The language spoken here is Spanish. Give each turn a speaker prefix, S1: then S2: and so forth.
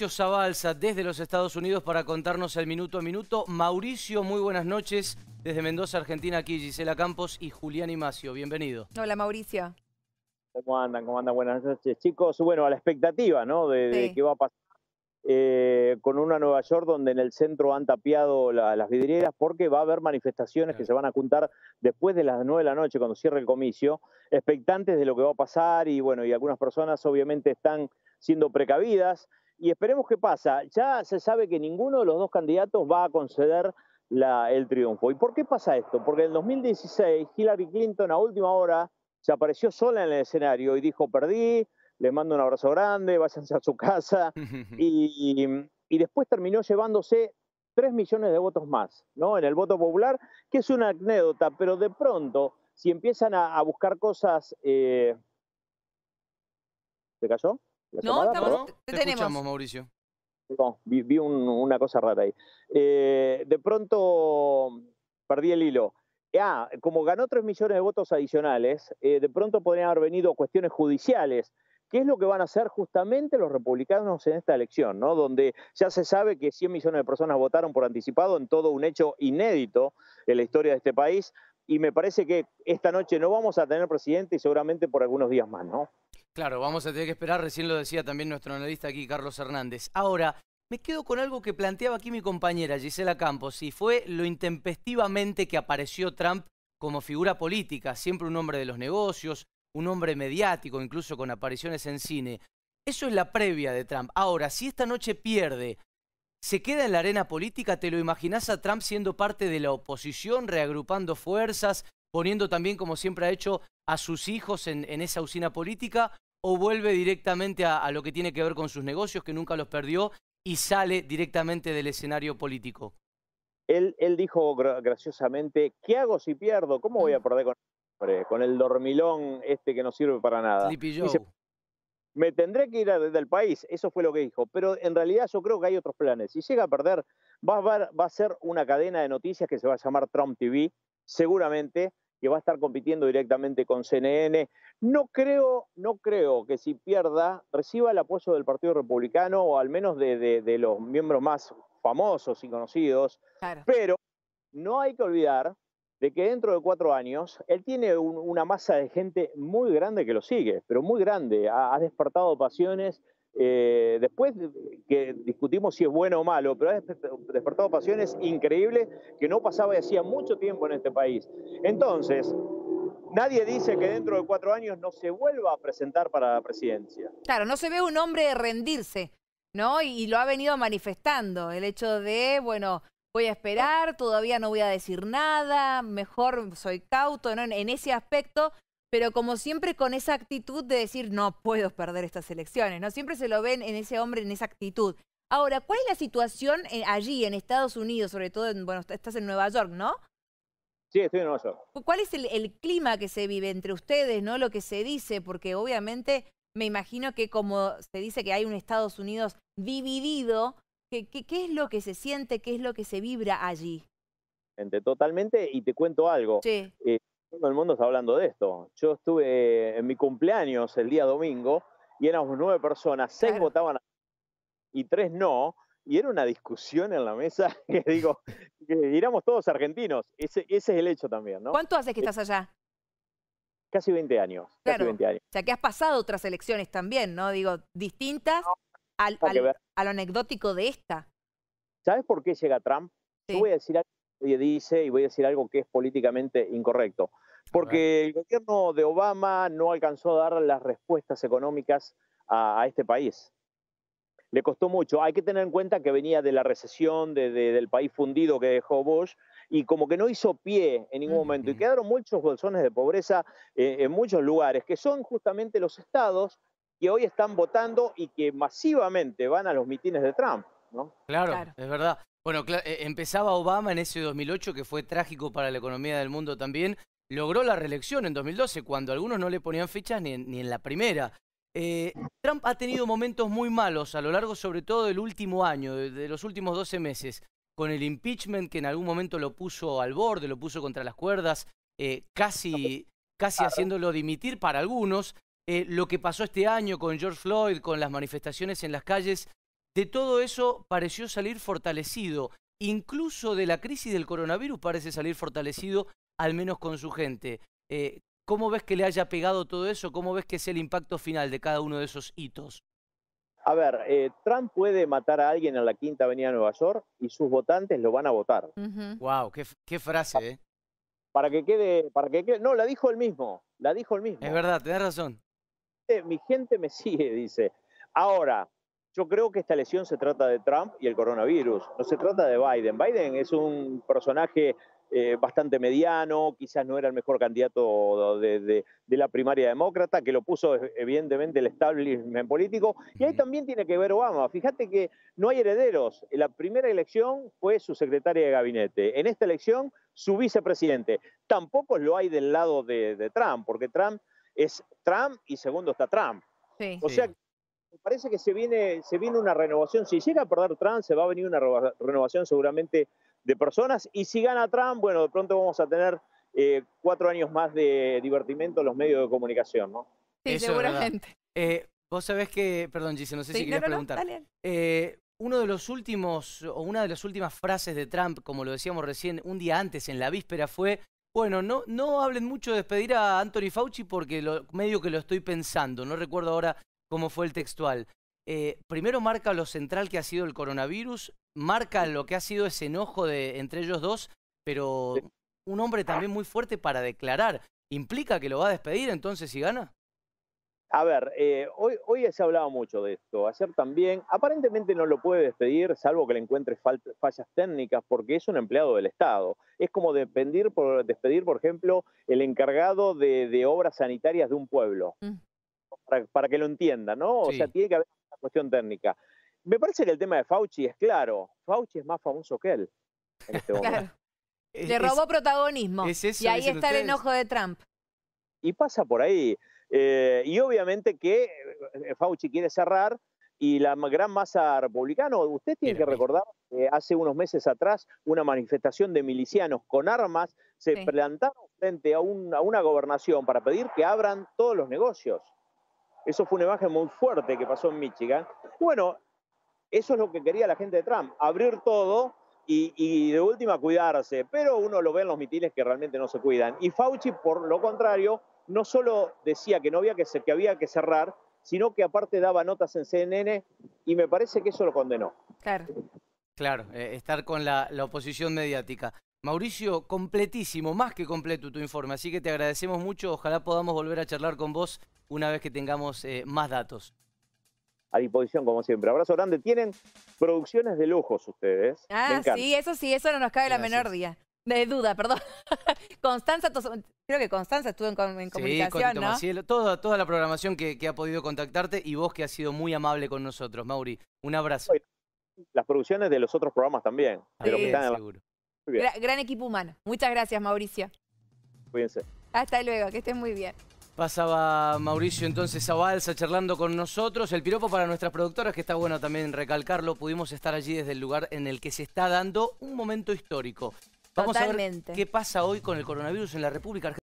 S1: Mauricio Zabalza desde los Estados Unidos para contarnos el minuto a minuto. Mauricio, muy buenas noches. Desde Mendoza, Argentina, aquí Gisela Campos y Julián Imacio. Bienvenido.
S2: Hola, Mauricio.
S3: ¿Cómo andan? ¿Cómo andan? Buenas noches, chicos. Bueno, a la expectativa, ¿no? De, qué va a pasar eh, con una Nueva York donde en el centro han tapiado las vidrieras porque va a haber manifestaciones que se van a juntar después de las nueve de la noche cuando cierre el comicio, expectantes de lo que va a pasar y bueno, y algunas personas obviamente están siendo precavidas y esperemos qué pasa. Ya se sabe que ninguno de los dos candidatos va a conceder la, el triunfo. ¿Y por qué pasa esto? Porque en el 2016 Hillary Clinton a última hora se apareció sola en el escenario y dijo, perdí, les mando un abrazo grande, váyanse a su casa. y, después terminó llevándose 3 millones de votos más, ¿no? En el voto popular, que es una anécdota, pero de pronto, si empiezan a, buscar cosas... Eh... ¿Se cayó? No, estamos,
S1: tenemos. Escuchamos, Mauricio.
S3: No, vi, una cosa rara ahí. Eh, de pronto perdí el hilo. Ah, como ganó 3 millones de votos adicionales, eh, de pronto podrían haber venido cuestiones judiciales. ¿Qué es lo que van a hacer justamente los republicanos en esta elección, ¿no? donde ya se sabe que 100 millones de personas votaron por anticipado en todo un hecho inédito en la historia de este país? Y me parece que esta noche no vamos a tener presidente y seguramente por algunos días más, ¿no?
S1: Claro, vamos a tener que esperar, recién lo decía también nuestro analista aquí, Carlos Hernández. Ahora, me quedo con algo que planteaba aquí mi compañera Gisela Campos, y fue lo intempestivamente que apareció Trump como figura política, siempre un hombre de los negocios, un hombre mediático, incluso con apariciones en cine. Eso es la previa de Trump. Ahora, si esta noche pierde, ¿se queda en la arena política? ¿Te lo imaginas a Trump siendo parte de la oposición, reagrupando fuerzas, poniendo también, como siempre ha hecho, a sus hijos en, esa usina política? ¿O vuelve directamente a, lo que tiene que ver con sus negocios, que nunca los perdió, y sale directamente del escenario político?
S3: Él, él, dijo graciosamente, ¿qué hago si pierdo? ¿Cómo voy a mm. perder con, con el dormilón este que no sirve para nada? me tendré que ir del país, eso fue lo que dijo, pero en realidad yo creo que hay otros planes. Si llega a perder, va a, va a ser una cadena de noticias que se va a llamar Trump TV, seguramente, que va a estar compitiendo directamente con CNN. No creo, no creo que si pierda reciba el apoyo del Partido Republicano o al menos de, los miembros más famosos y conocidos. Pero no hay que olvidar de que dentro de cuatro años él tiene una masa de gente muy grande que lo sigue, pero muy grande. ha, ha despertado pasiones eh, después que discutimos si es bueno o malo, pero ha despertado pasiones increíbles que no pasaba y hacía mucho tiempo en este país. Entonces, nadie dice que dentro de cuatro años no se vuelva a presentar para la presidencia.
S2: Claro, no se ve un hombre rendirse, ¿no? Y, lo ha venido manifestando, el hecho de, bueno, voy a esperar, todavía no voy a decir nada, mejor soy cauto, ¿no? en ese aspecto pero como siempre con esa actitud de decir, no puedo perder estas elecciones, ¿no? Siempre se lo ven en ese hombre, en esa actitud. Ahora, ¿cuál es la situación eh, allí en Estados Unidos, sobre todo en, bueno, estás en Nueva York, ¿no?
S3: Sí, estoy en Nueva York.
S2: ¿Cuál es el, clima que se vive entre ustedes, no lo que se dice? Porque obviamente me imagino que como se dice que hay un Estados Unidos dividido, ¿qué, qué, es lo que se siente, qué es lo que se vibra allí?
S3: Totalmente, y te cuento algo. Sí. Eh, todo el mundo está hablando de esto. Yo estuve eh, en mi cumpleaños el día domingo y éramos nueve personas, seis votaban y tres no, y era una discusión en la mesa que digo, que éramos todos argentinos, ese, es el hecho también, ¿no? ¿Cuánto haces que eh, estás allá? Casi 20 años, claro. casi O
S2: sea, que has pasado otras elecciones también, ¿no? Digo, distintas al, a lo anecdótico de esta.
S3: ¿Sabes por qué llega Trump? Te voy a decir algo dice, y voy a decir algo que es políticamente incorrecto, porque el gobierno de Obama no alcanzó a dar las respuestas económicas a, este país. Le costó mucho. Hay que tener en cuenta que venía de la recesión, del país fundido que dejó Bush, y como que no hizo pie en ningún momento. Y quedaron muchos bolsones de pobreza eh, en muchos lugares, que son justamente los estados que hoy están votando y que masivamente van a los mitines de Trump.
S1: Claro, es verdad. Bueno, eh, empezaba Obama en ese 2008 que fue trágico para la economía del mundo también. Logró la reelección en 2012 cuando algunos no le ponían fichas ni en, la primera. Eh, Trump ha tenido momentos muy malos a lo largo sobre todo del último año, de, los últimos 12 meses, con el impeachment que en algún momento lo puso al borde, lo puso contra las cuerdas, eh, casi, casi haciéndolo dimitir para algunos. lo que pasó este año con George Floyd, con las manifestaciones en las calles, de todo eso pareció salir fortalecido. Incluso de la crisis del coronavirus parece salir fortalecido, al menos con su gente. Eh, ¿Cómo ves que le haya pegado todo eso? ¿Cómo ves que es el impacto final de cada uno de esos hitos?
S3: A ver, eh, Trump puede matar a alguien en la Quinta Avenida de Nueva York y sus votantes lo van a votar. Wow, qué, frase, eh. para, que quede, para que no, la dijo él mismo, la dijo él mismo.
S1: Es verdad, tenés razón.
S3: Mi gente me sigue, dice. Ahora, yo creo que esta elección se trata de Trump y el coronavirus, no se trata de Biden. Biden es un personaje eh, bastante mediano, quizás no era el mejor candidato de, la primaria demócrata, que lo puso eh, evidentemente el establishment político. Y ahí también tiene que ver Obama. Fíjate que no hay herederos. En la primera elección fue su secretaria de gabinete. En esta elección, su vicepresidente. Tampoco lo hay del lado de, Trump, porque Trump es Trump y segundo está Trump. Sí. O sea, parece que se viene, se viene una renovación. Si llega a perder Trump, se va a venir una renovación seguramente de personas. Y si gana Trump, bueno, de pronto vamos a tener eh, cuatro años más de divertimento en los medios de comunicación, ¿no?
S2: Sí, seguramente.
S1: Eh, vos sabés que, perdón, Gise, no sé si querías preguntar. Eh, uno de los últimos, o una de las últimas frases de Trump, como lo decíamos recién, un día antes, en la víspera, fue bueno, no, no hablen mucho de despedir a Anthony Fauci porque lo, medio que lo estoy pensando. No recuerdo ahora Cómo fue el textual. Eh, primero marca lo central que ha sido el coronavirus, marca lo que ha sido ese enojo de, entre ellos dos, pero un hombre también muy fuerte para declarar. ¿Implica que lo va a despedir entonces si gana?
S3: A ver, eh, hoy, hoy se ha hablado mucho de esto, ayer también. Aparentemente no lo puede despedir, salvo que le encuentre fallas técnicas, porque es un empleado del Estado. Es como despedir, por, despedir, por ejemplo, el encargado de, obras sanitarias de un pueblo. Mm para, que lo entienda, ¿no? O sea, tiene que haber una cuestión técnica. Me parece que el tema de Fauci es claro. Fauci es más famoso que él en este claro.
S2: Eh, Le robó protagonismo. y ahí está el enojo de Trump.
S3: Y pasa por ahí. Eh, y obviamente que eh, Fauci quiere cerrar y la gran masa republicana, usted tiene que recordar que hace unos meses atrás una manifestación de milicianos con armas se plantaron frente a, a una gobernación para pedir que abran todos los negocios. Eso fue una imagen muy fuerte que pasó en Michigan. Bueno, eso es lo que quería la gente de Trump, abrir todo y, de última cuidarse, pero uno lo ve en los mitiles que realmente no se cuidan. Y Fauci, por lo contrario, no solo decía que no había que, cerrar, sino que aparte daba notas en CNN y me parece que eso lo condenó.
S2: Claro.
S1: Claro, eh, estar con la oposición mediática. Mauricio, completísimo, más que completo tu informe, así que te agradecemos mucho, ojalá podamos volver a charlar con vos una vez que tengamos eh, más datos.
S3: A disposición, como siempre. Abrazo grande. Tienen producciones de lujos ustedes. Ah, sí,
S2: eso sí, eso no nos cabe la menor día. De duda, perdón. Constanza, creo que Constanza estuvo en, comunicación, sí,
S1: toda, la programación que, ha podido contactarte y vos que has sido muy amable con nosotros, Mauri. Un abrazo.
S3: Las producciones de los otros programas también. de lo que seguro
S2: gran equipo humano. Muchas gracias, Mauricio. Cuídense. Hasta luego, que estén muy bien.
S1: Pasaba Mauricio entonces a Balsa charlando con nosotros. El piropo para nuestras productoras, que está bueno también recalcarlo, pudimos estar allí desde el lugar en el que se está dando un momento histórico.
S2: Vamos Totalmente. qué
S1: pasa hoy con el coronavirus en la República Argentina.